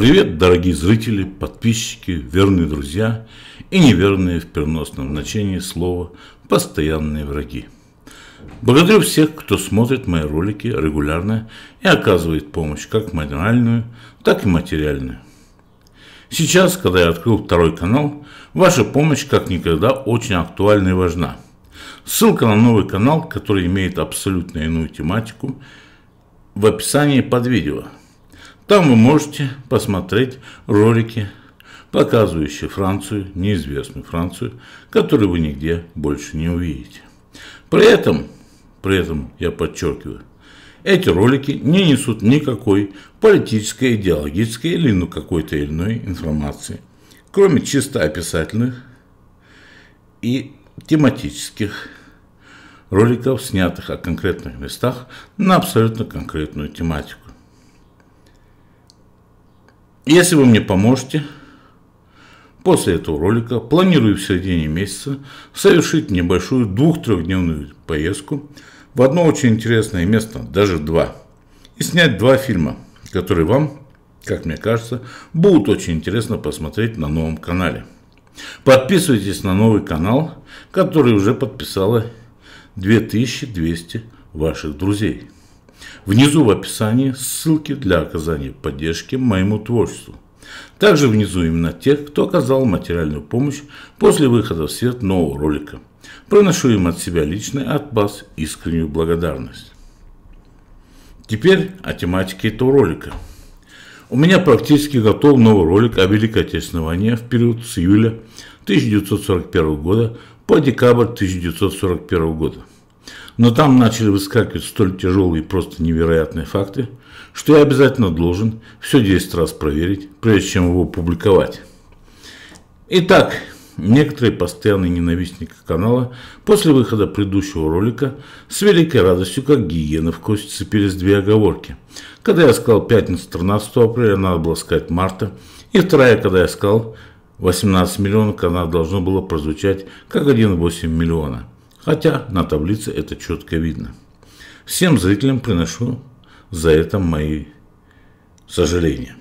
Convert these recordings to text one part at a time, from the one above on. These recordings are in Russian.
Привет, дорогие зрители, подписчики, верные друзья и неверные в переносном значении слова «постоянные враги». Благодарю всех, кто смотрит мои ролики регулярно и оказывает помощь как моральную, так и материальную. Сейчас, когда я открыл второй канал, ваша помощь как никогда очень актуальна и важна. Ссылка на новый канал, который имеет абсолютно иную тематику, в описании под видео – там вы можете посмотреть ролики, показывающие Францию, неизвестную Францию, которую вы нигде больше не увидите. При этом, при этом я подчеркиваю, эти ролики не несут никакой политической, идеологической или ну, какой-то иной информации, кроме чисто описательных и тематических роликов, снятых о конкретных местах на абсолютно конкретную тематику. Если вы мне поможете, после этого ролика планирую в середине месяца совершить небольшую двух-трехдневную поездку в одно очень интересное место, даже два, и снять два фильма, которые вам, как мне кажется, будут очень интересно посмотреть на новом канале. Подписывайтесь на новый канал, который уже подписало 2200 ваших друзей. Внизу в описании ссылки для оказания поддержки моему творчеству. Также внизу именно тех, кто оказал материальную помощь после выхода в свет нового ролика. Проношу им от себя лично от вас искреннюю благодарность. Теперь о тематике этого ролика. У меня практически готов новый ролик о Великой Отечественной войне в период с июля 1941 года по декабрь 1941 года. Но там начали выскакивать столь тяжелые и просто невероятные факты, что я обязательно должен все 10 раз проверить, прежде чем его публиковать. Итак, некоторые постоянные ненавистники канала после выхода предыдущего ролика с великой радостью, как Гиена в кости цепились две оговорки. Когда я сказал пятница 13 апреля, надо было сказать марта. И вторая, когда я сказал 18 миллионов, она должно было прозвучать как 1,8 миллиона. Хотя на таблице это четко видно. Всем зрителям приношу за это мои сожаления.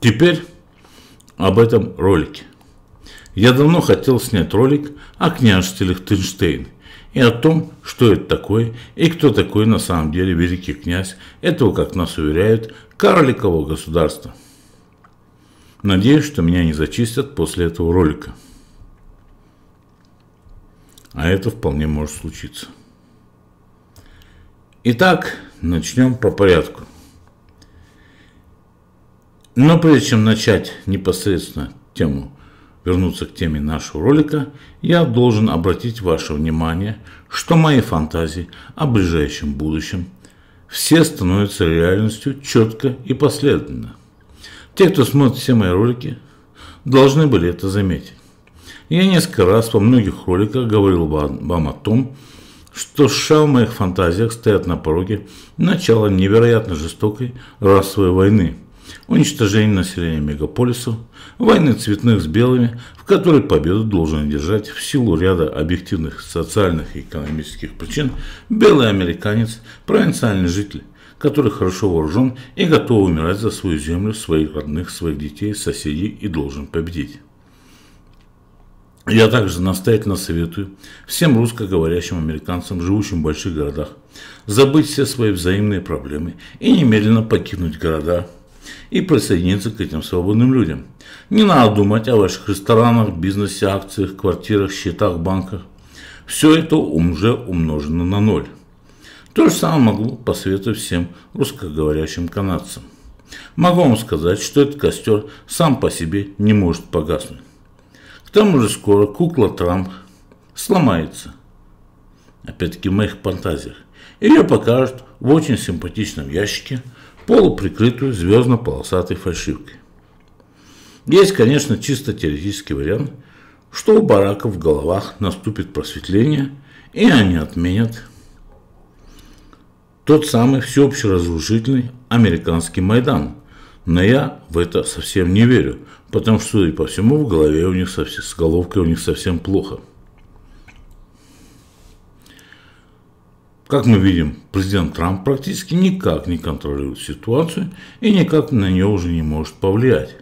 Теперь об этом ролике. Я давно хотел снять ролик о княжестве Лихтенштейн и о том, что это такое и кто такой на самом деле великий князь этого, как нас уверяют, карликового государства. Надеюсь, что меня не зачистят после этого ролика. А это вполне может случиться. Итак, начнем по порядку. Но прежде чем начать непосредственно тему, вернуться к теме нашего ролика, я должен обратить ваше внимание, что мои фантазии о ближайшем будущем все становятся реальностью четко и последовательно. Те, кто смотрит все мои ролики, должны были это заметить. Я несколько раз во многих роликах говорил вам о том, что США в моих фантазиях стоят на пороге начала невероятно жестокой расовой войны, уничтожения населения мегаполиса, войны цветных с белыми, в которой победу должен одержать в силу ряда объективных социальных и экономических причин белый американец, провинциальный житель, который хорошо вооружен и готов умирать за свою землю, своих родных, своих детей, соседей и должен победить. Я также настоятельно советую всем русскоговорящим американцам, живущим в больших городах, забыть все свои взаимные проблемы и немедленно покинуть города и присоединиться к этим свободным людям. Не надо думать о ваших ресторанах, бизнесе, акциях, квартирах, счетах, банках. Все это уже умножено на ноль. То же самое могу посоветовать всем русскоговорящим канадцам. Могу вам сказать, что этот костер сам по себе не может погаснуть. К тому же скоро кукла Трамп сломается. Опять-таки в моих фантазиях. Ее покажут в очень симпатичном ящике, полуприкрытую звездно-полосатой фальшивкой. Есть, конечно, чисто теоретический вариант, что у бараков в головах наступит просветление, и они отменят тот самый всеобщеразрушительный американский Майдан, но я в это совсем не верю, потому что, судя по всему, в голове у них совсем, с головкой у них совсем плохо. Как мы видим, президент Трамп практически никак не контролирует ситуацию и никак на нее уже не может повлиять.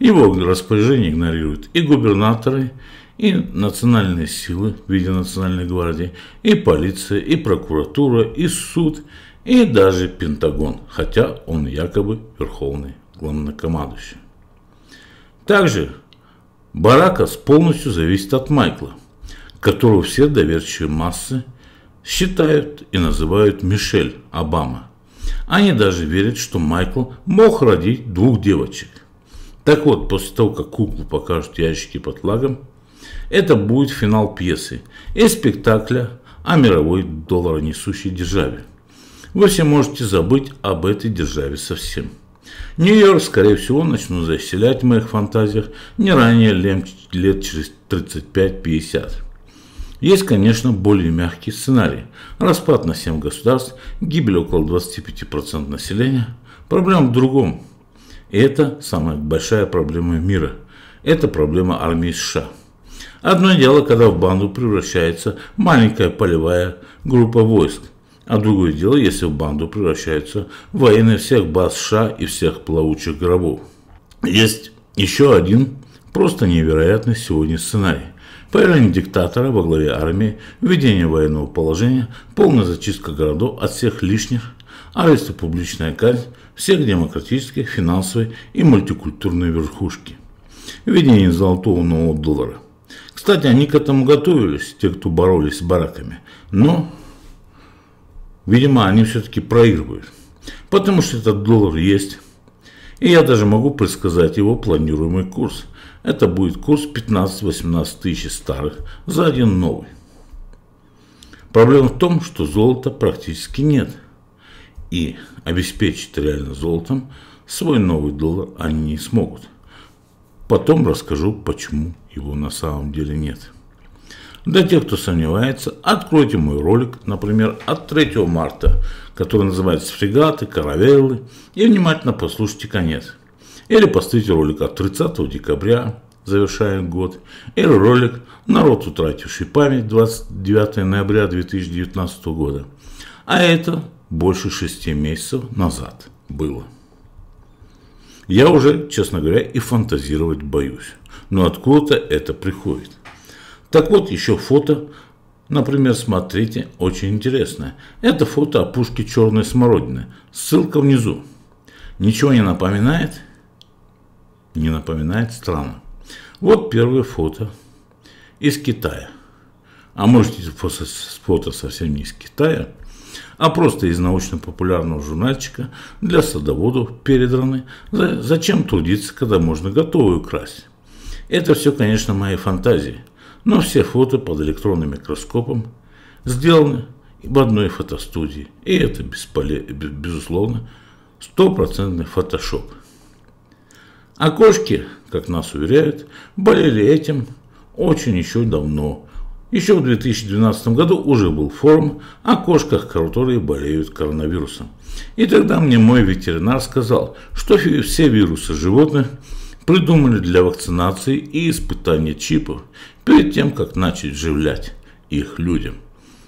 Его распоряжение игнорируют и губернаторы, и национальные силы в виде национальной гвардии, и полиция, и прокуратура, и суд, и даже Пентагон, хотя он якобы верховный главнокомандующим. Также Баракас полностью зависит от Майкла, которого все доверчивые массы считают и называют Мишель Обама. Они даже верят, что Майкл мог родить двух девочек. Так вот, после того, как куклу покажут ящики под лагом, это будет финал пьесы и спектакля о мировой долларонесущей державе. Вы все можете забыть об этой державе совсем. Нью-Йорк, скорее всего, начну заселять в моих фантазиях не ранее лет через 35-50. Есть, конечно, более мягкий сценарий. Распад на 7 государств, гибель около 25% населения. Проблема в другом. И это самая большая проблема мира. Это проблема армии США. Одно дело, когда в банду превращается маленькая полевая группа войск. А другое дело, если в банду превращаются воины всех баз США и всех плавучих гробов. Есть еще один просто невероятный сегодня сценарий. Появление диктатора во главе армии, введение военного положения, полная зачистка городов от всех лишних, арест и публичная казнь всех демократических, финансовой и мультикультурной верхушки. Введение золотого нового доллара. Кстати, они к этому готовились, те, кто боролись с бараками. Но видимо, они все-таки проигрывают. Потому что этот доллар есть. И я даже могу предсказать его планируемый курс. Это будет курс 15-18 тысяч старых за один новый. Проблема в том, что золота практически нет. И обеспечить реально золотом свой новый доллар они не смогут. Потом расскажу, почему его на самом деле нет. Для тех, кто сомневается, откройте мой ролик, например, от 3 марта, который называется «Фрегаты», «Каравеллы», и внимательно послушайте конец. Или поставьте ролик от 30 декабря, завершая год, или ролик «Народ, утративший память» 29 ноября 2019 года. А это больше 6 месяцев назад было. Я уже, честно говоря, и фантазировать боюсь. Но откуда-то это приходит. Так вот еще фото, например, смотрите, очень интересное. Это фото опушки черной смородины. Ссылка внизу. Ничего не напоминает? Не напоминает? Странно. Вот первое фото из Китая. А может фото, фото совсем не из Китая, а просто из научно-популярного журнальчика для садоводов передраны. Зачем трудиться, когда можно готовую красть? Это все, конечно, мои фантазии – но все фото под электронным микроскопом сделаны в одной фотостудии. И это, безусловно, стопроцентный фотошоп. А кошки, как нас уверяют, болели этим очень еще давно. Еще в 2012 году уже был форум о кошках, которые болеют коронавирусом. И тогда мне мой ветеринар сказал, что все вирусы животных придумали для вакцинации и испытания чипов перед тем, как начать живлять их людям.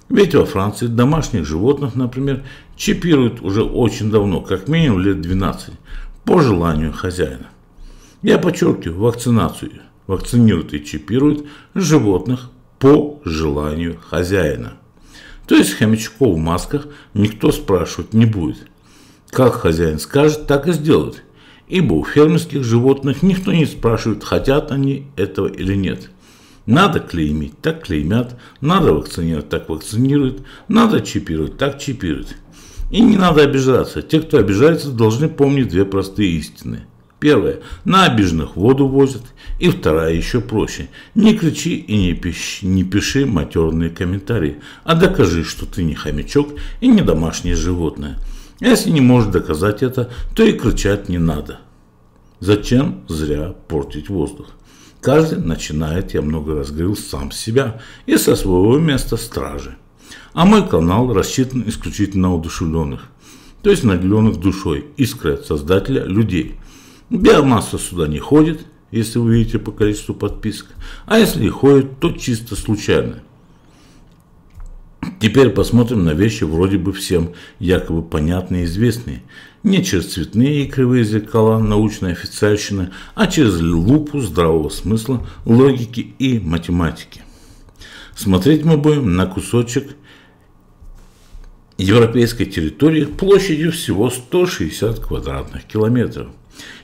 Ведь во Франции домашних животных, например, чипируют уже очень давно, как минимум лет 12, по желанию хозяина. Я подчеркиваю, вакцинацию вакцинируют и чипируют животных по желанию хозяина. То есть хомячков в масках никто спрашивать не будет. Как хозяин скажет, так и сделают. Ибо у фермерских животных никто не спрашивает, хотят они этого или нет. Надо клеймить, так клеймят. Надо вакцинировать, так вакцинируют. Надо чипировать, так чипируют. И не надо обижаться. Те, кто обижается, должны помнить две простые истины. Первое. На обиженных воду возят. И вторая еще проще. Не кричи и не пиши, не пиши матерные комментарии, а докажи, что ты не хомячок и не домашнее животное. А если не можешь доказать это, то и кричать не надо. Зачем зря портить воздух? Каждый начинает, я много раз говорил, сам себя и со своего места стражи. А мой канал рассчитан исключительно на удушевленных, то есть наделенных душой, искрой от создателя людей. Биомасса сюда не ходит, если вы видите по количеству подписок, а если и ходит, то чисто случайно. Теперь посмотрим на вещи вроде бы всем якобы понятные и известные – не через цветные и кривые зеркала научной официальщины, а через лупу здравого смысла, логики и математики. Смотреть мы будем на кусочек европейской территории площадью всего 160 квадратных километров,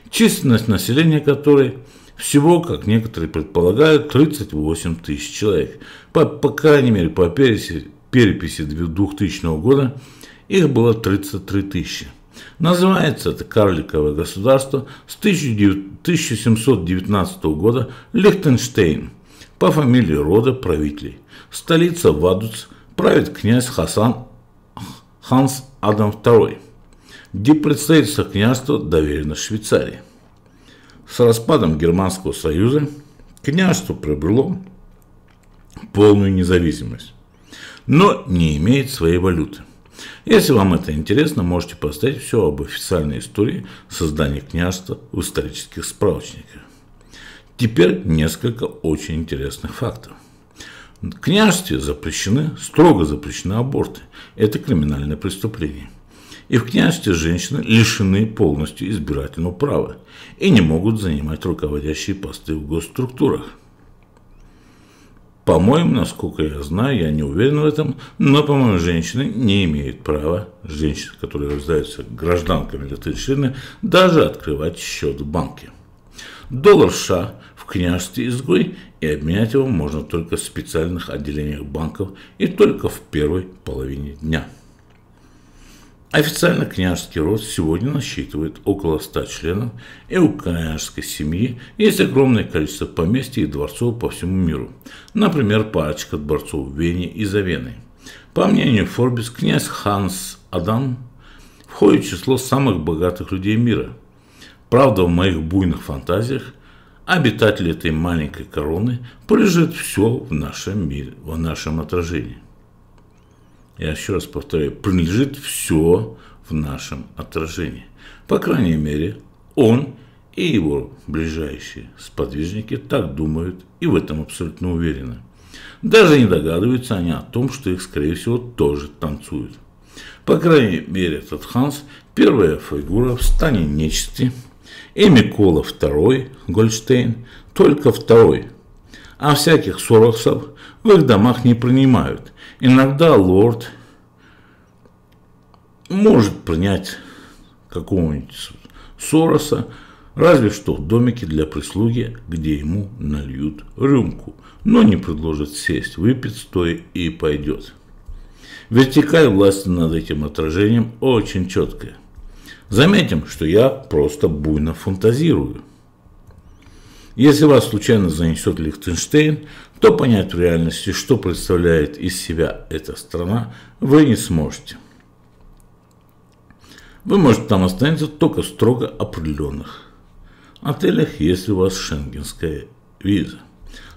численность населения которой всего, как некоторые предполагают, 38 тысяч человек. По, по крайней мере, по переписи, переписи 2000 года их было 33 тысячи. Называется это карликовое государство с 1719 года Лихтенштейн по фамилии рода правителей. Столица Вадуц правит князь Хасан Ханс Адам II, где представится княжества доверено Швейцарии. С распадом Германского союза княжество приобрело полную независимость, но не имеет своей валюты. Если вам это интересно, можете посмотреть все об официальной истории создания княжества в исторических справочниках. Теперь несколько очень интересных фактов. В княжестве запрещены, строго запрещены аборты. Это криминальное преступление. И в княжестве женщины лишены полностью избирательного права и не могут занимать руководящие посты в госструктурах. По-моему, насколько я знаю, я не уверен в этом, но, по-моему, женщины не имеют права, женщины, которые рождаются гражданками Латышины, даже открывать счет в банке. Доллар США в княжестве изгой и обменять его можно только в специальных отделениях банков и только в первой половине дня. Официально княжеский род сегодня насчитывает около 100 членов, и у княжеской семьи есть огромное количество поместий и дворцов по всему миру. Например, парочка дворцов в Вене и за Веной. По мнению Forbes, князь Ханс Адам входит в число самых богатых людей мира. Правда, в моих буйных фантазиях обитатели этой маленькой короны полежит все в нашем мире, в нашем отражении я еще раз повторяю, принадлежит все в нашем отражении. По крайней мере, он и его ближайшие сподвижники так думают и в этом абсолютно уверены. Даже не догадываются они о том, что их, скорее всего, тоже танцуют. По крайней мере, этот Ханс – первая фигура в стане нечисти, и Микола II Гольштейн – только второй. А всяких сороксов в их домах не принимают, Иногда лорд может принять какого-нибудь Сороса, разве что в домике для прислуги, где ему нальют рюмку, но не предложат сесть, выпить стоя и пойдет. Вертикаль власти над этим отражением очень четкая. Заметим, что я просто буйно фантазирую – если вас случайно занесет Лихтенштейн, то понять в реальности, что представляет из себя эта страна, вы не сможете. Вы можете там остановиться только в строго определенных отелях, если у вас шенгенская виза.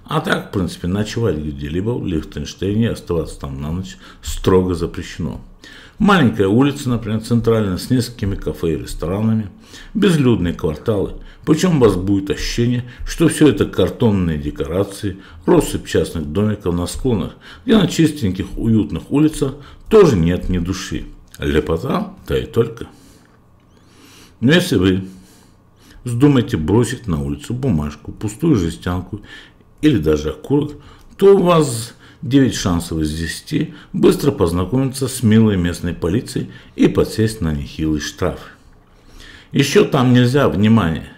А так, в принципе, ночевать где-либо в Лихтенштейне, оставаться там на ночь строго запрещено. Маленькая улица, например, центральная, с несколькими кафе и ресторанами, безлюдные кварталы – причем у вас будет ощущение, что все это картонные декорации, россыпь частных домиков на склонах, где на чистеньких уютных улицах тоже нет ни души. Лепота, да и только. Но если вы вздумаете бросить на улицу бумажку, пустую жестянку или даже окурок, то у вас 9 шансов из 10 быстро познакомиться с милой местной полицией и подсесть на нехилый штраф. Еще там нельзя, внимание,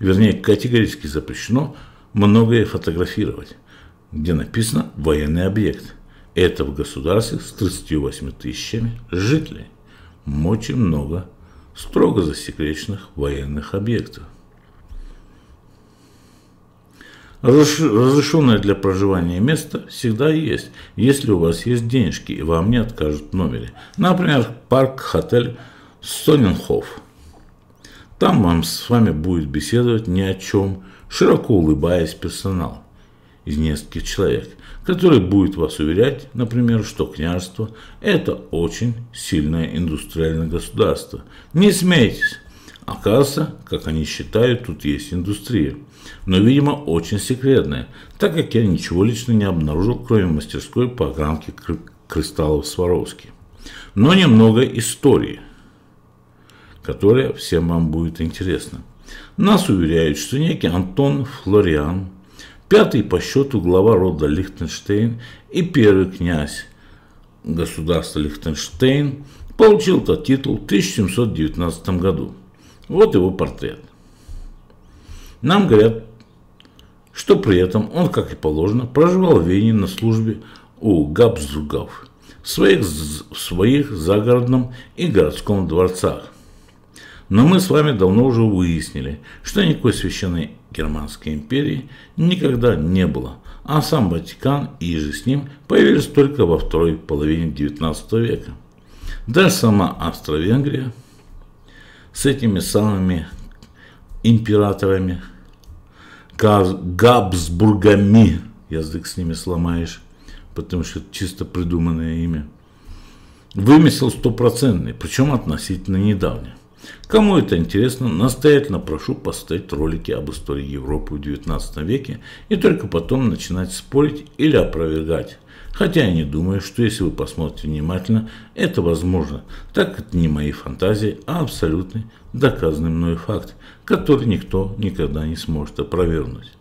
вернее категорически запрещено многое фотографировать, где написано «военный объект». Это в государстве с 38 тысячами жителей. Очень много строго засекреченных военных объектов. Разрешенное для проживания место всегда есть, если у вас есть денежки и вам не откажут в номере. Например, парк-отель Соненхоф – там вам с вами будет беседовать ни о чем, широко улыбаясь персонал из нескольких человек, который будет вас уверять, например, что княжество – это очень сильное индустриальное государство. Не смейтесь! Оказывается, как они считают, тут есть индустрия. Но, видимо, очень секретная, так как я ничего лично не обнаружил, кроме мастерской по огранке кристаллов Сваровски. Но немного истории – которое всем вам будет интересно. Нас уверяют, что некий Антон Флориан, пятый по счету глава рода Лихтенштейн и первый князь государства Лихтенштейн, получил этот титул в 1719 году. Вот его портрет. Нам говорят, что при этом он, как и положено, проживал в Вене на службе у Габсбургов в своих, в своих загородном и городском дворцах – но мы с вами давно уже выяснили, что никакой священной Германской империи никогда не было, а сам Ватикан и же с ним появились только во второй половине XIX века. Даже сама Австро-Венгрия с этими самыми императорами, Габсбургами, язык с ними сломаешь, потому что это чисто придуманное имя, вымесил стопроцентный, причем относительно недавний. Кому это интересно, настоятельно прошу поставить ролики об истории Европы в 19 веке и только потом начинать спорить или опровергать. Хотя я не думаю, что если вы посмотрите внимательно, это возможно, так как это не мои фантазии, а абсолютный доказанный мной факт, который никто никогда не сможет опровергнуть.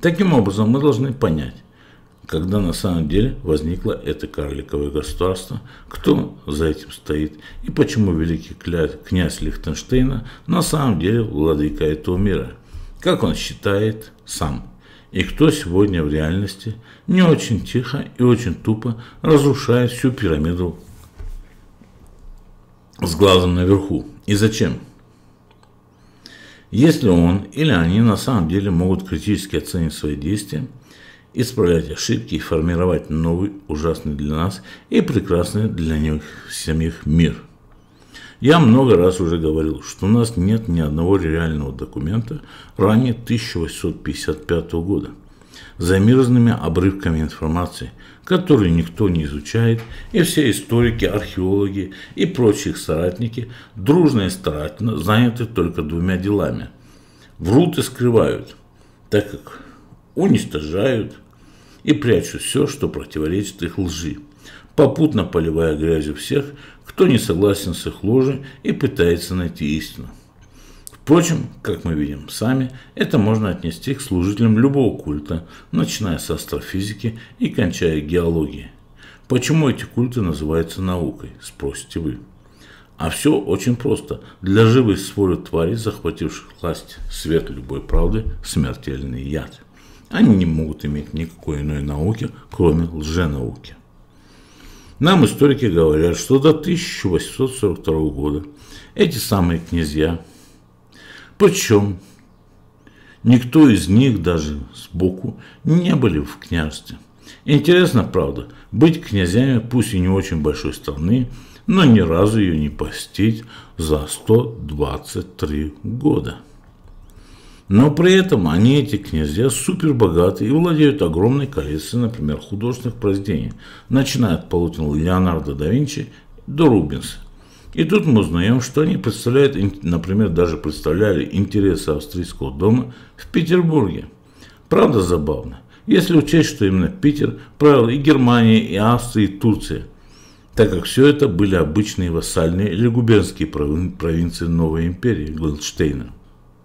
Таким образом, мы должны понять, когда на самом деле возникло это карликовое государство, кто за этим стоит и почему великий князь Лихтенштейна на самом деле владыка этого мира, как он считает сам, и кто сегодня в реальности не очень тихо и очень тупо разрушает всю пирамиду с глазом наверху. И зачем? Если он или они на самом деле могут критически оценить свои действия, исправлять ошибки и формировать новый, ужасный для нас и прекрасный для них самих мир. Я много раз уже говорил, что у нас нет ни одного реального документа ранее 1855 года замерзными обрывками информации, которые никто не изучает, и все историки, археологи и прочие соратники дружно и старательно заняты только двумя делами. Врут и скрывают, так как уничтожают, и прячут все, что противоречит их лжи, попутно поливая грязью всех, кто не согласен с их ложью и пытается найти истину. Впрочем, как мы видим сами, это можно отнести к служителям любого культа, начиная с астрофизики и кончая геологией. Почему эти культы называются наукой, спросите вы. А все очень просто. Для живой своры тварей, захвативших власть, свет любой правды, смертельный яд. Они не могут иметь никакой иной науки, кроме лженауки. Нам историки говорят, что до 1842 года эти самые князья, причем никто из них даже сбоку не были в княжестве. Интересно, правда, быть князьями, пусть и не очень большой страны, но ни разу ее не постить за 123 года. Но при этом они, эти князья, супер богаты и владеют огромной коллекцией, например, художественных произведений, начиная от полотен Леонардо да Винчи до Рубинса. И тут мы узнаем, что они представляют, например, даже представляли интересы австрийского дома в Петербурге. Правда забавно, если учесть, что именно Питер правил и Германия, и Австрия, и Турция, так как все это были обычные вассальные или губернские провинции новой империи Голдштейна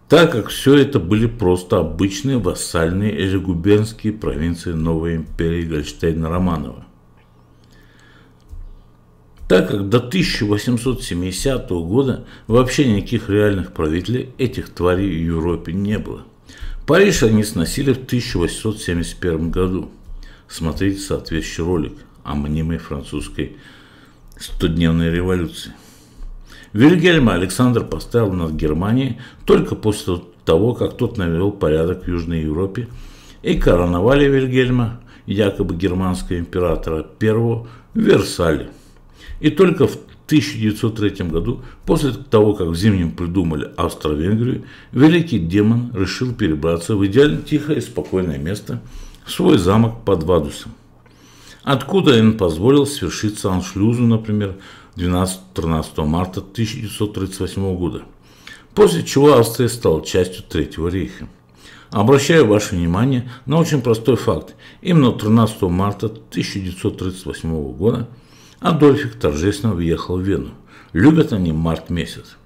так как все это были просто обычные вассальные или губернские провинции новой империи Гольштейна-Романова. Так как до 1870 года вообще никаких реальных правителей этих тварей в Европе не было. Париж они сносили в 1871 году. Смотрите соответствующий ролик о мнимой французской стодневной революции. Вильгельма Александр поставил над Германией только после того, как тот навел порядок в Южной Европе и короновали Вильгельма, якобы германского императора I, в Версале. И только в 1903 году, после того, как в Зимнем придумали Австро-Венгрию, великий демон решил перебраться в идеально тихое и спокойное место, в свой замок под Вадусом. Откуда он позволил свершиться аншлюзу, например, 12-13 марта 1938 года, после чего Австрия стала частью Третьего рейха. Обращаю ваше внимание на очень простой факт. Именно 13 марта 1938 года Адольфик торжественно въехал в Вену. Любят они март месяц.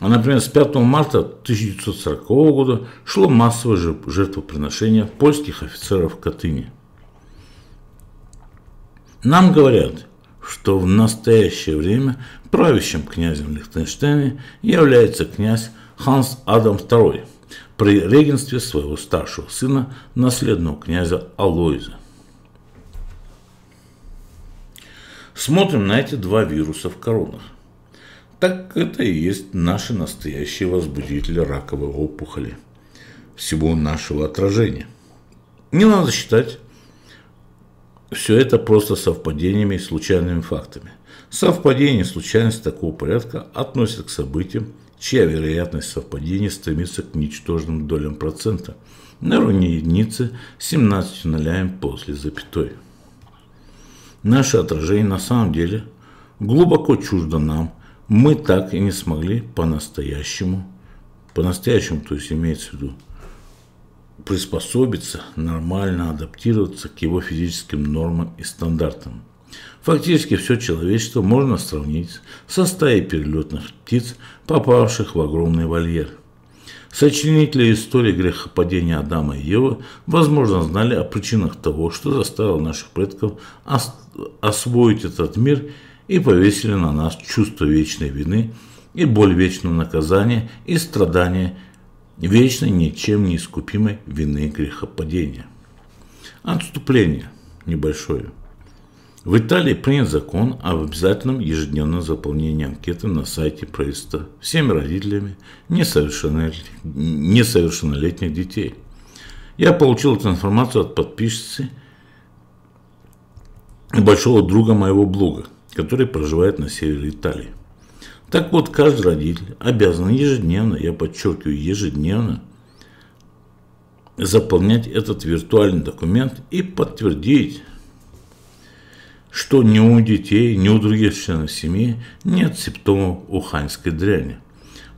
А, например, с 5 марта 1940 года шло массовое жертвоприношение польских офицеров в Катыни. Нам говорят, что в настоящее время правящим князем Лихтенштейна является князь Ханс Адам II при регенстве своего старшего сына, наследного князя Алоиза. Смотрим на эти два вируса в коронах. Так это и есть наши настоящие возбудители раковой опухоли, всего нашего отражения. Не надо считать, все это просто совпадениями и случайными фактами. Совпадение и случайность такого порядка относятся к событиям, чья вероятность совпадения стремится к ничтожным долям процента на уровне единицы 17 нулями после запятой. Наше отражение на самом деле глубоко чуждо нам, мы так и не смогли по-настоящему, по-настоящему, то есть имеется в виду приспособиться, нормально адаптироваться к его физическим нормам и стандартам. Фактически все человечество можно сравнить со стаей перелетных птиц, попавших в огромный вольер. Сочинители истории грехопадения Адама и Евы, возможно, знали о причинах того, что заставило наших предков освоить этот мир и повесили на нас чувство вечной вины и боль вечного наказания и страдания – вечно ничем не искупимой вины грехопадения. Отступление небольшое. В Италии принят закон об обязательном ежедневном заполнении анкеты на сайте правительства всеми родителями несовершеннолетних, детей. Я получил эту информацию от подписчицы и большого друга моего блога, который проживает на севере Италии. Так вот, каждый родитель обязан ежедневно, я подчеркиваю, ежедневно, заполнять этот виртуальный документ и подтвердить, что ни у детей, ни у других членов семьи нет симптомов уханьской дряни,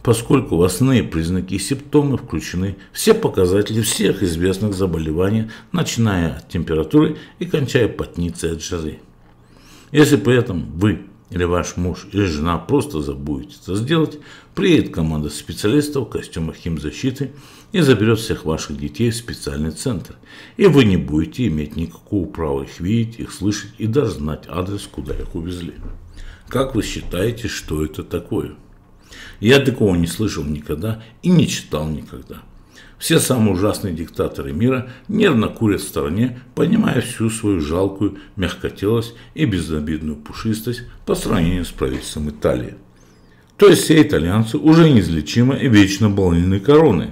поскольку в основные признаки и симптомы включены все показатели всех известных заболеваний, начиная от температуры и кончая потницей от жары. Если при этом вы или ваш муж или жена просто забудет это сделать, приедет команда специалистов в костюмах химзащиты и заберет всех ваших детей в специальный центр. И вы не будете иметь никакого права их видеть, их слышать и даже знать адрес, куда их увезли. Как вы считаете, что это такое? Я такого не слышал никогда и не читал никогда. Все самые ужасные диктаторы мира нервно курят в стороне, понимая всю свою жалкую мягкотелость и безобидную пушистость по сравнению с правительством Италии. То есть все итальянцы уже неизлечимо и вечно больны короны.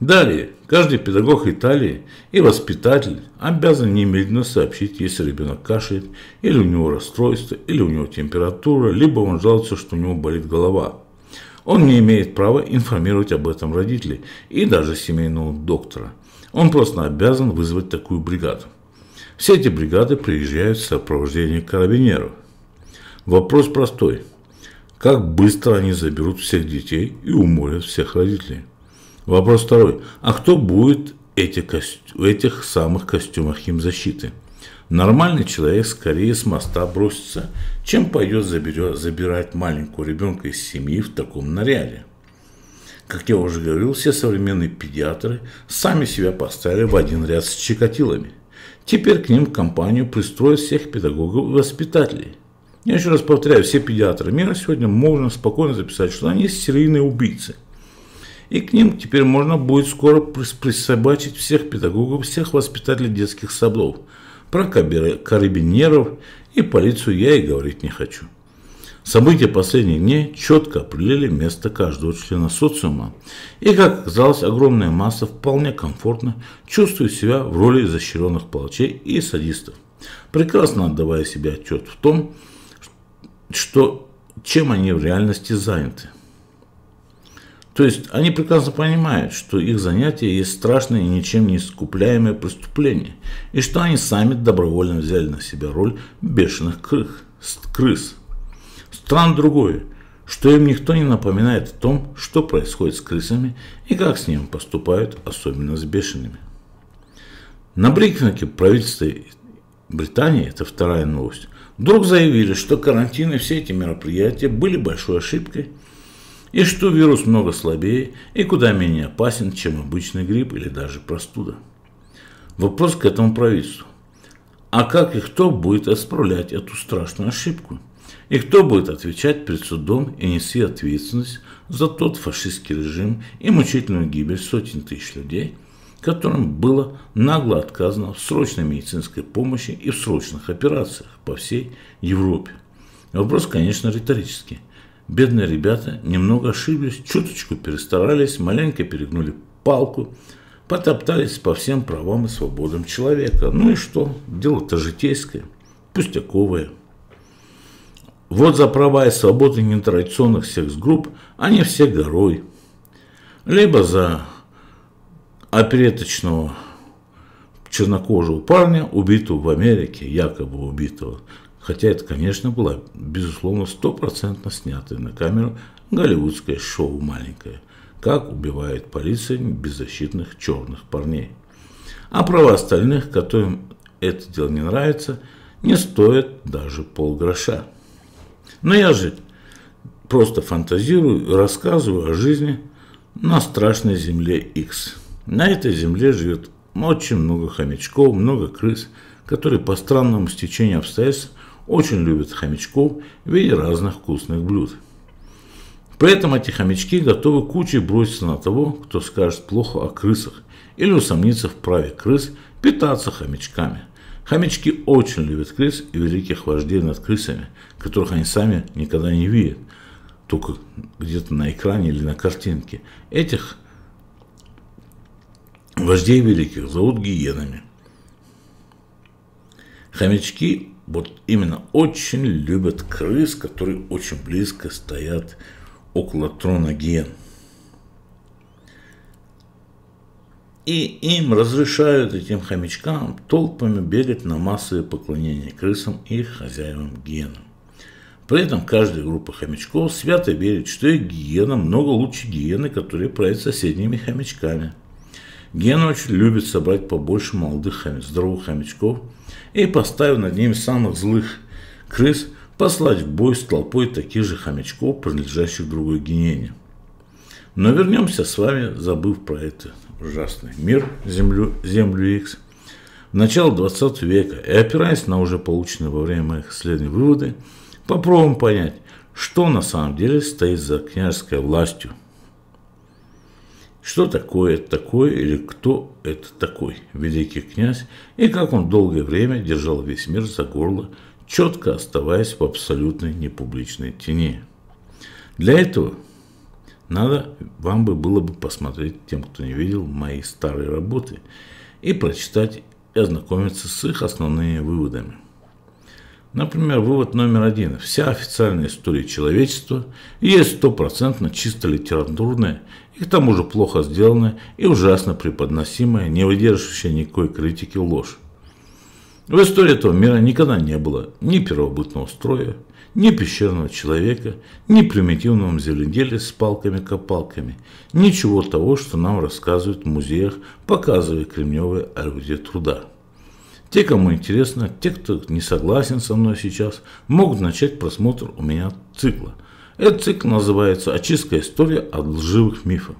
Далее, каждый педагог Италии и воспитатель обязан немедленно сообщить, если ребенок кашляет, или у него расстройство, или у него температура, либо он жалуется, что у него болит голова – он не имеет права информировать об этом родителей и даже семейного доктора. Он просто обязан вызвать такую бригаду. Все эти бригады приезжают в сопровождении карабинеров. Вопрос простой. Как быстро они заберут всех детей и уморят всех родителей? Вопрос второй. А кто будет эти кост... в этих самых костюмах химзащиты? Нормальный человек скорее с моста бросится, чем пойдет заберет, забирать маленького ребенка из семьи в таком наряде. Как я уже говорил, все современные педиатры сами себя поставили в один ряд с чикатилами. Теперь к ним компанию пристроят всех педагогов и воспитателей. Я еще раз повторяю, все педиатры мира сегодня можно спокойно записать, что они серийные убийцы. И к ним теперь можно будет скоро присобачить всех педагогов, всех воспитателей детских садов – про карабинеров и полицию я и говорить не хочу. События последних дней четко определили место каждого члена социума. И, как оказалось, огромная масса вполне комфортно чувствует себя в роли изощренных палачей и садистов, прекрасно отдавая себе отчет в том, что чем они в реальности заняты. То есть они прекрасно понимают, что их занятие есть страшное и ничем не искупляемое преступление, и что они сами добровольно взяли на себя роль бешеных крыс. крыс. Странно другое, что им никто не напоминает о том, что происходит с крысами и как с ними поступают, особенно с бешеными. На брифинге правительства Британии, это вторая новость, вдруг заявили, что карантин и все эти мероприятия были большой ошибкой – и что вирус много слабее и куда менее опасен, чем обычный грипп или даже простуда. Вопрос к этому правительству. А как и кто будет исправлять эту страшную ошибку? И кто будет отвечать перед судом и нести ответственность за тот фашистский режим и мучительную гибель сотен тысяч людей, которым было нагло отказано в срочной медицинской помощи и в срочных операциях по всей Европе? Вопрос, конечно, риторический – Бедные ребята немного ошиблись, чуточку перестарались, маленько перегнули палку, потоптались по всем правам и свободам человека. Ну и что? Дело-то житейское, пустяковое. Вот за права и свободы нетрадиционных секс-групп они все горой. Либо за опереточного чернокожего парня, убитого в Америке, якобы убитого, Хотя это, конечно, было, безусловно, стопроцентно снятое на камеру голливудское шоу маленькое «Как убивает полиция беззащитных черных парней». А права остальных, которым это дело не нравится, не стоят даже полгроша. Но я же просто фантазирую и рассказываю о жизни на страшной земле X. На этой земле живет очень много хомячков, много крыс, которые по странному стечению обстоятельств очень любят хомячков в виде разных вкусных блюд. При этом эти хомячки готовы кучей броситься на того, кто скажет плохо о крысах или усомнится в праве крыс питаться хомячками. Хомячки очень любят крыс и великих вождей над крысами, которых они сами никогда не видят, только где-то на экране или на картинке. Этих вождей великих зовут гиенами. Хомячки вот именно очень любят крыс, которые очень близко стоят около трона Ген. И им разрешают, этим хомячкам, толпами бегать на массовые поклонения крысам и хозяевам гиенам. При этом каждая группа хомячков свято верит, что их гиена много лучше гиены, которые правят соседними хомячками – Генович любит собрать побольше молодых хомяк, здоровых хомячков и, поставив над ними самых злых крыс, послать в бой с толпой таких же хомячков, принадлежащих другой генене. Но вернемся с вами, забыв про этот ужасный мир, Землю, землю X, в начало 20 века и опираясь на уже полученные во время моих исследований выводы, попробуем понять, что на самом деле стоит за княжеской властью – что такое это такое или кто это такой великий князь и как он долгое время держал весь мир за горло, четко оставаясь в абсолютной непубличной тени. Для этого надо вам бы было бы посмотреть тем, кто не видел мои старые работы и прочитать и ознакомиться с их основными выводами. Например, вывод номер один. Вся официальная история человечества есть стопроцентно чисто литературная и к тому же плохо сделанная и ужасно преподносимая, не выдерживающая никакой критики ложь. В истории этого мира никогда не было ни первобытного строя, ни пещерного человека, ни примитивного земледелия с палками-копалками, ничего того, что нам рассказывают в музеях, показывая кремневые орудия труда. Те, кому интересно, те, кто не согласен со мной сейчас, могут начать просмотр у меня цикла. Этот цикл называется «Очистка истории от лживых мифов».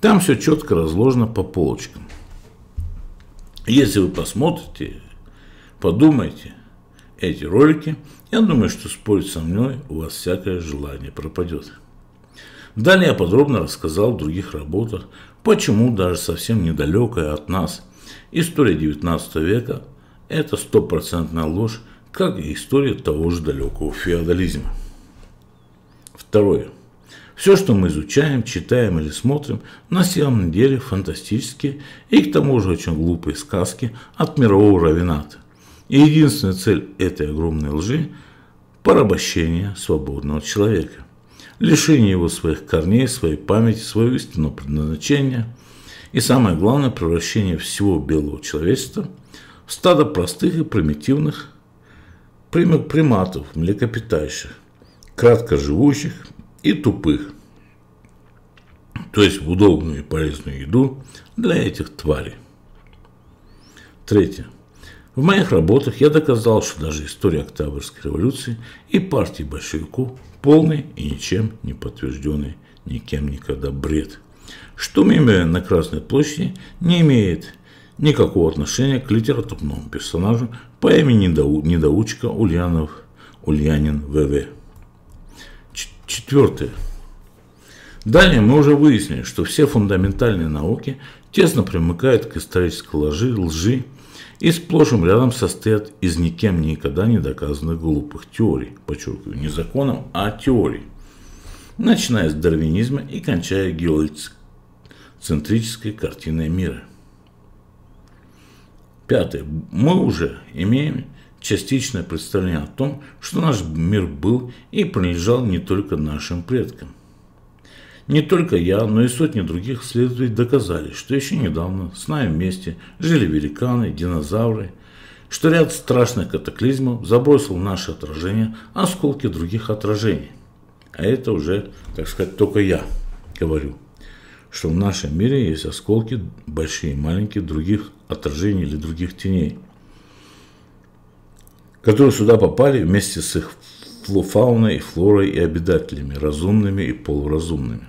Там все четко разложено по полочкам. Если вы посмотрите, подумайте эти ролики, я думаю, что спорить со мной у вас всякое желание пропадет. Далее я подробно рассказал в других работах, почему даже совсем недалекая от нас – История 19 века – это стопроцентная ложь, как и история того же далекого феодализма. Второе. Все, что мы изучаем, читаем или смотрим, на самом деле фантастические и к тому же очень глупые сказки от мирового равената. И единственная цель этой огромной лжи – порабощение свободного человека, лишение его своих корней, своей памяти, своего истинного предназначения, и самое главное превращение всего белого человечества в стадо простых и примитивных приматов, млекопитающих, кратко живущих и тупых, то есть в удобную и полезную еду для этих тварей. Третье. В моих работах я доказал, что даже история Октябрьской революции и партии большевиков полный и ничем не подтвержденный никем никогда бред. Что мимо на Красной площади не имеет никакого отношения к литературному персонажу по имени недоучка Ульянов, Ульянин ВВ. Ч- четвертое. Далее мы уже выяснили, что все фундаментальные науки тесно примыкают к исторической лжи, лжи и сплошим рядом состоят из никем никогда не доказанных глупых теорий, подчеркиваю, не законом, а теорий, начиная с дарвинизма и кончая геоцентризмом центрической картиной мира. Пятое. Мы уже имеем частичное представление о том, что наш мир был и принадлежал не только нашим предкам. Не только я, но и сотни других исследователей доказали, что еще недавно с нами вместе жили великаны, динозавры, что ряд страшных катаклизмов забросил в наше отражение осколки других отражений. А это уже, так сказать, только я говорю что в нашем мире есть осколки, большие и маленькие, других отражений или других теней, которые сюда попали вместе с их фауной, флорой и обитателями, разумными и полуразумными.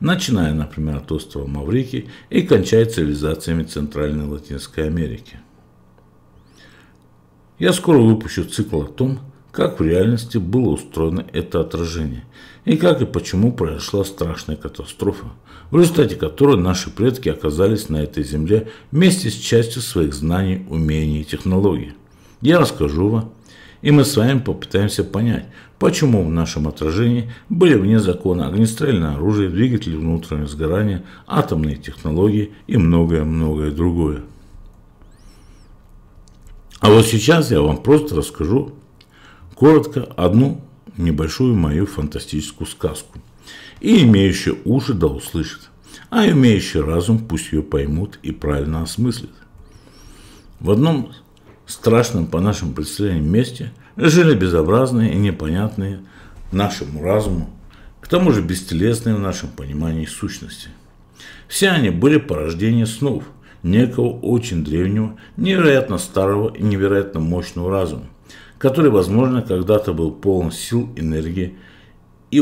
Начиная, например, от острова Маврики и кончая цивилизациями Центральной Латинской Америки. Я скоро выпущу цикл о том, как в реальности было устроено это отражение, и как и почему произошла страшная катастрофа, в результате которой наши предки оказались на этой земле вместе с частью своих знаний, умений и технологий. Я расскажу вам, и мы с вами попытаемся понять, почему в нашем отражении были вне закона огнестрельное оружие, двигатели внутреннего сгорания, атомные технологии и многое-многое другое. А вот сейчас я вам просто расскажу коротко одну небольшую мою фантастическую сказку – и имеющие уши да услышат, а имеющие разум пусть ее поймут и правильно осмыслят. В одном страшном по нашим представлениям месте жили безобразные и непонятные нашему разуму, к тому же бестелесные в нашем понимании сущности. Все они были порождения снов, некого очень древнего, невероятно старого и невероятно мощного разума, который, возможно, когда-то был полон сил, энергии и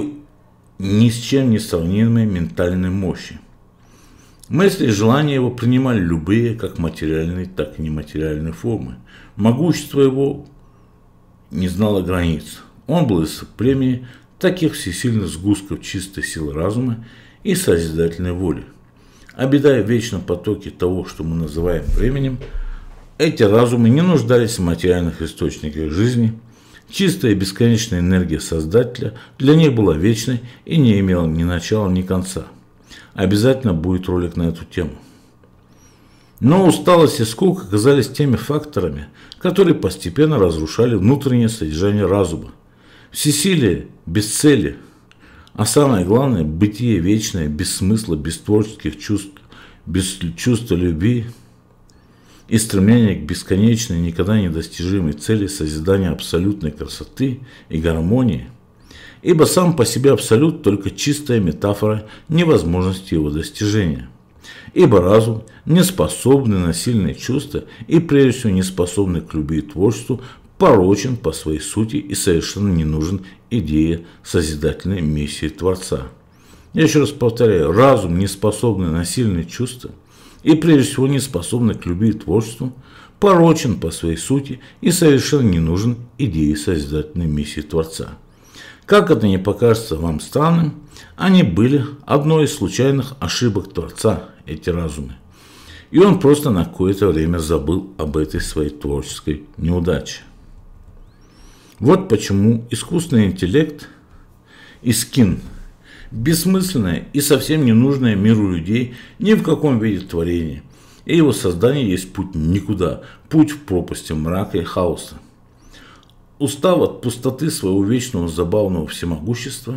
ни с чем не сравнимой ментальной мощи. Мысли и желания его принимали любые, как материальные, так и нематериальные формы. Могущество его не знало границ. Он был из премии таких всесильных сгустков чистой силы разума и созидательной воли. Обитая в вечном потоке того, что мы называем временем, эти разумы не нуждались в материальных источниках жизни – Чистая бесконечная энергия Создателя для них была вечной и не имела ни начала, ни конца. Обязательно будет ролик на эту тему. Но усталость и скука оказались теми факторами, которые постепенно разрушали внутреннее содержание разума. Всесилие без цели, а самое главное – бытие вечное, без смысла, без творческих чувств, без чувства любви – и стремление к бесконечной, никогда недостижимой цели созидания абсолютной красоты и гармонии, ибо сам по себе абсолют только чистая метафора невозможности его достижения. Ибо разум не способный на сильные чувства и прежде всего не способный к любви и творчеству, порочен по своей сути и совершенно не нужен идее созидательной миссии Творца. Я еще раз повторяю, разум, не способный на сильные чувства – и прежде всего не способны к любви и творчеству, порочен по своей сути и совершенно не нужен идее созидательной миссии Творца. Как это не покажется вам странным, они были одной из случайных ошибок Творца, эти разумы. И он просто на какое-то время забыл об этой своей творческой неудаче. Вот почему искусственный интеллект и скин – бессмысленное и совсем ненужное миру людей ни в каком виде творения. И его создание есть путь никуда, путь в пропасти мрака и хаоса. Устав от пустоты своего вечного забавного всемогущества,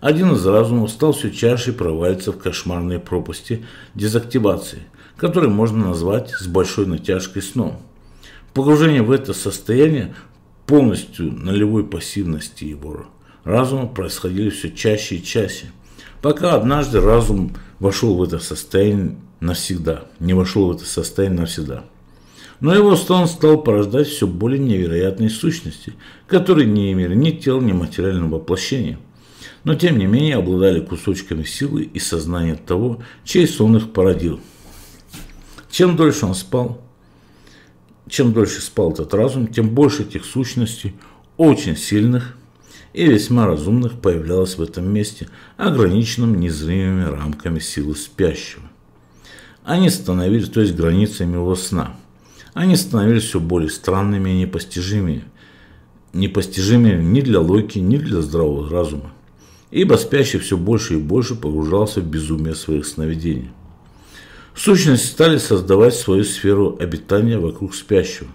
один из разумов стал все чаще провалиться в кошмарные пропасти дезактивации, которые можно назвать с большой натяжкой сном. Погружение в это состояние полностью нулевой пассивности его разума происходили все чаще и чаще, пока однажды разум вошел в это состояние навсегда, не вошел в это состояние навсегда. Но его стон стал порождать все более невероятные сущности, которые не имели ни тел, ни материального воплощения, но тем не менее обладали кусочками силы и сознания того, чей сон их породил. Чем дольше он спал, чем дольше спал этот разум, тем больше этих сущностей, очень сильных, и весьма разумных появлялось в этом месте, ограниченном незримыми рамками силы спящего. Они становились, то есть границами его сна. Они становились все более странными и непостижимыми. Непостижимыми ни для логики, ни для здравого разума. Ибо спящий все больше и больше погружался в безумие своих сновидений. Сущности стали создавать свою сферу обитания вокруг спящего.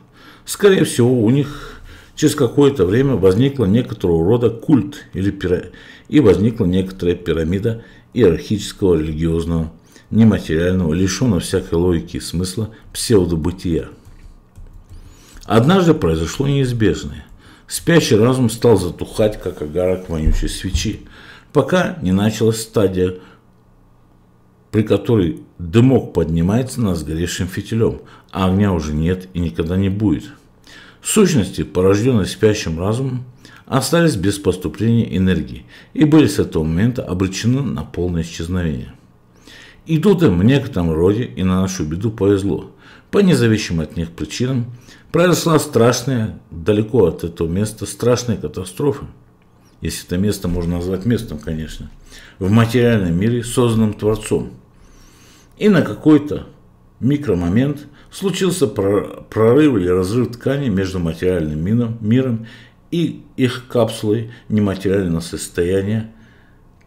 Скорее всего, у них Через какое-то время возникла некоторого рода культ или пира... и возникла некоторая пирамида иерархического религиозного, нематериального, лишенного всякой логики и смысла псевдобытия. Однажды произошло неизбежное. Спящий разум стал затухать, как огарок вонючей свечи, пока не началась стадия, при которой дымок поднимается над сгоревшим фитилем, а огня уже нет и никогда не будет – Сущности, порожденные спящим разумом, остались без поступления энергии и были с этого момента обречены на полное исчезновение. И тут им в некотором роде и на нашу беду повезло. По независимым от них причинам произошла страшная, далеко от этого места, страшная катастрофа. Если это место можно назвать местом, конечно. В материальном мире, созданном Творцом. И на какой-то микромомент – случился прорыв или разрыв ткани между материальным миром, миром и их капсулой нематериального состояния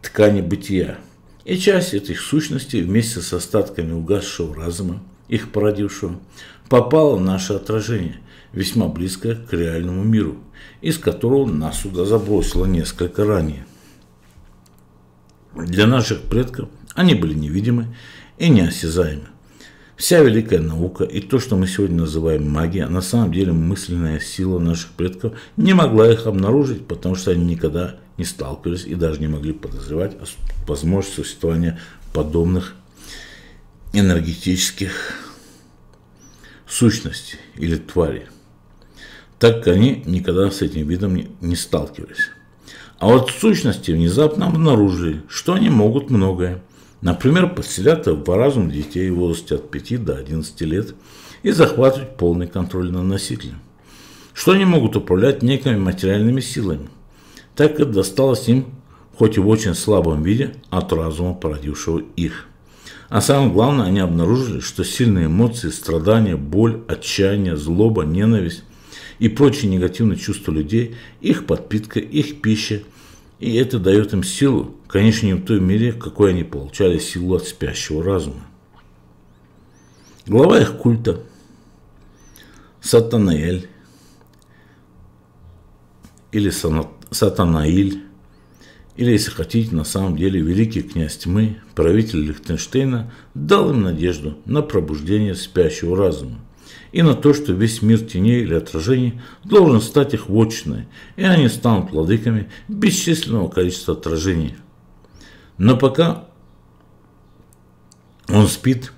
ткани бытия. И часть этих сущностей вместе с остатками угасшего разума, их породившего, попала в наше отражение, весьма близкое к реальному миру, из которого нас сюда забросило несколько ранее. Для наших предков они были невидимы и неосязаемы. Вся великая наука и то, что мы сегодня называем магией, на самом деле мысленная сила наших предков не могла их обнаружить, потому что они никогда не сталкивались и даже не могли подозревать о возможности существования подобных энергетических сущностей или тварей, так как они никогда с этим видом не сталкивались. А вот сущности внезапно обнаружили, что они могут многое – Например, подселять в разум детей в возрасте от 5 до 11 лет и захватывают полный контроль над носителем. Что они могут управлять некими материальными силами, так как досталось им, хоть и в очень слабом виде, от разума, породившего их. А самое главное, они обнаружили, что сильные эмоции, страдания, боль, отчаяние, злоба, ненависть и прочие негативные чувства людей, их подпитка, их пища – и это дает им силу, конечно, не в той мере, какой они получали силу от спящего разума. Глава их культа Сатанаэль или Сатанаиль, или, если хотите, на самом деле великий князь тьмы, правитель Лихтенштейна, дал им надежду на пробуждение спящего разума и на то, что весь мир теней или отражений должен стать их вотчиной, и они станут владыками бесчисленного количества отражений. Но пока он спит,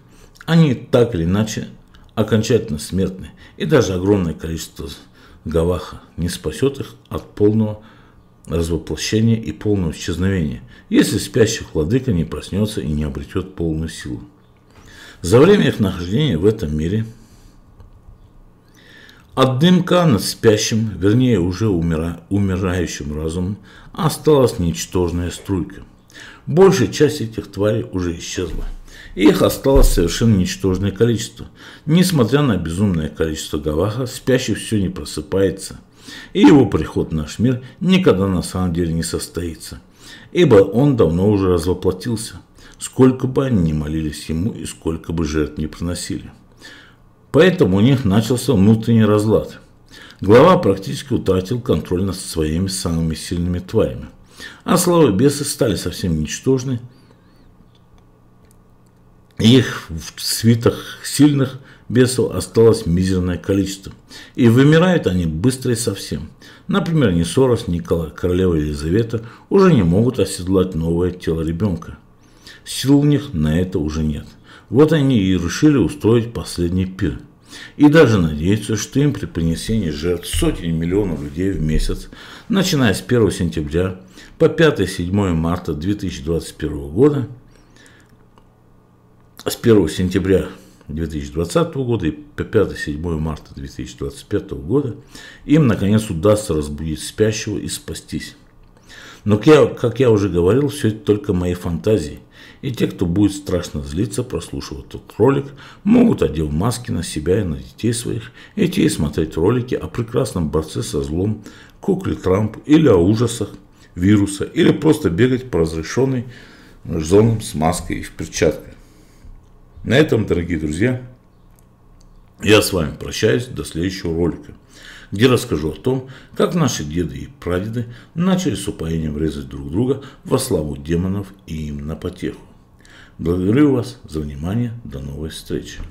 они так или иначе окончательно смертны, и даже огромное количество Гаваха не спасет их от полного развоплощения и полного исчезновения, если спящий владыка не проснется и не обретет полную силу. За время их нахождения в этом мире – от дымка над спящим, вернее уже умира, умирающим разумом, осталась ничтожная струйка. Большая часть этих тварей уже исчезла. Их осталось совершенно ничтожное количество. Несмотря на безумное количество Гаваха, спящий все не просыпается. И его приход в наш мир никогда на самом деле не состоится. Ибо он давно уже развоплотился. Сколько бы они ни молились ему и сколько бы жертв не приносили. Поэтому у них начался внутренний разлад. Глава практически утратил контроль над своими самыми сильными тварями. А славы бесы стали совсем ничтожны. Их в свитах сильных бесов осталось мизерное количество. И вымирают они быстро и совсем. Например, ни Сорос, ни королева Елизавета уже не могут оседлать новое тело ребенка. Сил у них на это уже нет. Вот они и решили устроить последний пир. И даже надеются, что им при принесении жертв сотен миллионов людей в месяц, начиная с 1 сентября по 5-7 марта 2021 года, с 1 сентября 2020 года и по 5-7 марта 2025 года им наконец удастся разбудить спящего и спастись. Но, как я уже говорил, все это только мои фантазии – и те, кто будет страшно злиться, прослушивая этот ролик, могут, одеть маски на себя и на детей своих, идти и смотреть ролики о прекрасном борце со злом, кукле Трамп или о ужасах вируса, или просто бегать по разрешенной зонам с маской и в перчатках. На этом, дорогие друзья, я с вами прощаюсь до следующего ролика, где расскажу о том, как наши деды и прадеды начали с упоением резать друг друга во славу демонов и им на потеху. Благодарю вас за внимание. До новой встречи.